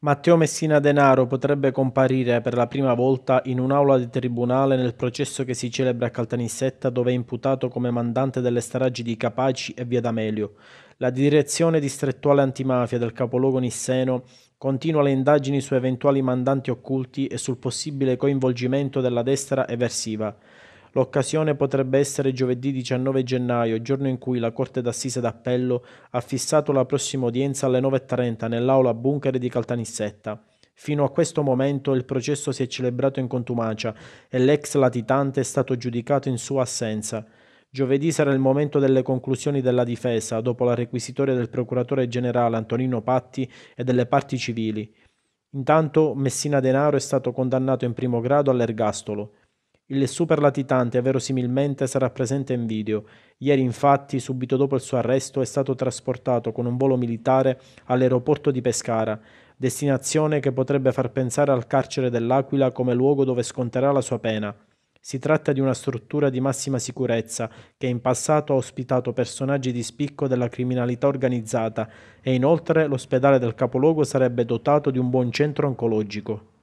Matteo Messina Denaro potrebbe comparire per la prima volta in un'aula di tribunale nel processo che si celebra a Caltanissetta dove è imputato come mandante delle stragi di Capaci e Via D'Amelio. La direzione distrettuale antimafia del capoluogo nisseno continua le indagini su eventuali mandanti occulti e sul possibile coinvolgimento della destra eversiva. L'occasione potrebbe essere giovedì 19 gennaio, giorno in cui la Corte d'Assise d'Appello ha fissato la prossima udienza alle 9.30 nell'aula bunker di Caltanissetta. Fino a questo momento il processo si è celebrato in contumacia e l'ex latitante è stato giudicato in sua assenza. Giovedì sarà il momento delle conclusioni della difesa, dopo la requisitoria del procuratore generale Antonino Patti e delle parti civili. Intanto Messina Denaro è stato condannato in primo grado all'ergastolo. Il super latitante verosimilmente sarà presente in video. Ieri infatti, subito dopo il suo arresto, è stato trasportato con un volo militare all'aeroporto di Pescara, destinazione che potrebbe far pensare al carcere dell'Aquila come luogo dove sconterà la sua pena. Si tratta di una struttura di massima sicurezza che in passato ha ospitato personaggi di spicco della criminalità organizzata e inoltre l'ospedale del capoluogo sarebbe dotato di un buon centro oncologico.